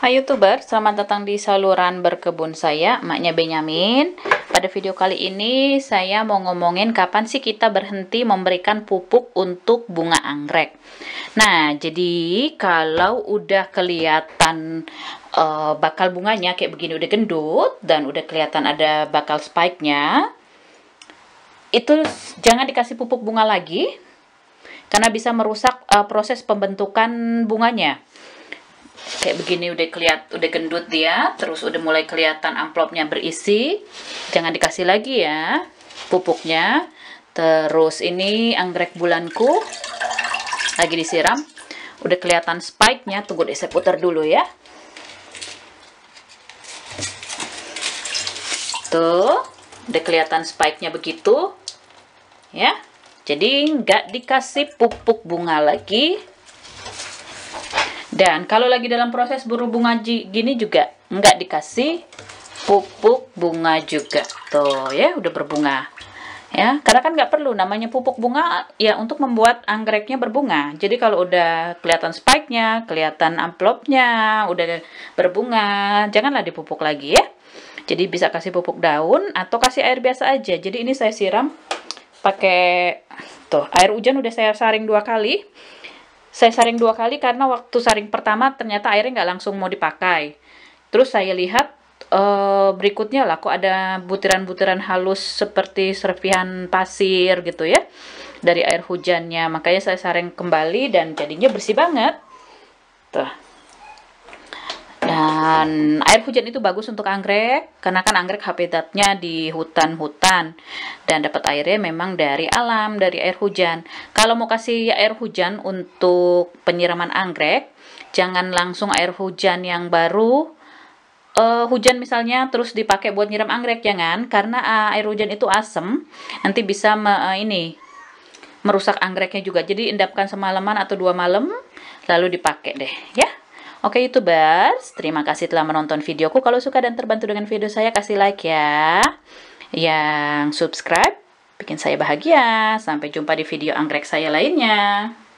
Hai youtuber, selamat datang di saluran berkebun saya, maknya Benyamin Pada video kali ini saya mau ngomongin kapan sih kita berhenti memberikan pupuk untuk bunga anggrek Nah, jadi kalau udah kelihatan uh, bakal bunganya kayak begini udah gendut Dan udah kelihatan ada bakal spike-nya Itu jangan dikasih pupuk bunga lagi Karena bisa merusak uh, proses pembentukan bunganya kayak begini udah keliat udah gendut dia terus udah mulai kelihatan amplopnya berisi jangan dikasih lagi ya pupuknya terus ini anggrek bulanku lagi disiram udah kelihatan spike-nya tunggu deh saya putar dulu ya tuh udah kelihatan spike-nya begitu ya jadi nggak dikasih pupuk bunga lagi dan kalau lagi dalam proses berhubungan gini juga nggak dikasih pupuk bunga juga. Tuh ya, udah berbunga. Ya, karena kan nggak perlu namanya pupuk bunga ya untuk membuat anggreknya berbunga. Jadi kalau udah kelihatan spike-nya, kelihatan amplopnya, udah berbunga, janganlah dipupuk lagi ya. Jadi bisa kasih pupuk daun atau kasih air biasa aja. Jadi ini saya siram pakai tuh air hujan udah saya saring dua kali saya saring dua kali karena waktu saring pertama ternyata airnya nggak langsung mau dipakai. Terus saya lihat e, berikutnya lah kok ada butiran-butiran halus seperti serpihan pasir gitu ya dari air hujannya. Makanya saya saring kembali dan jadinya bersih banget. Tuh. Dan air hujan itu bagus untuk anggrek karena kan anggrek habitatnya di hutan-hutan dan dapat airnya memang dari alam, dari air hujan. Kalau mau kasih air hujan untuk penyiraman anggrek, jangan langsung air hujan yang baru uh, hujan misalnya terus dipakai buat nyiram anggrek jangan ya karena uh, air hujan itu asem nanti bisa me, uh, ini merusak anggreknya juga jadi endapkan semalaman atau dua malam lalu dipakai deh ya Oke YouTubers, terima kasih telah menonton videoku. Kalau suka dan terbantu dengan video saya, kasih like ya. Yang subscribe, bikin saya bahagia. Sampai jumpa di video anggrek saya lainnya.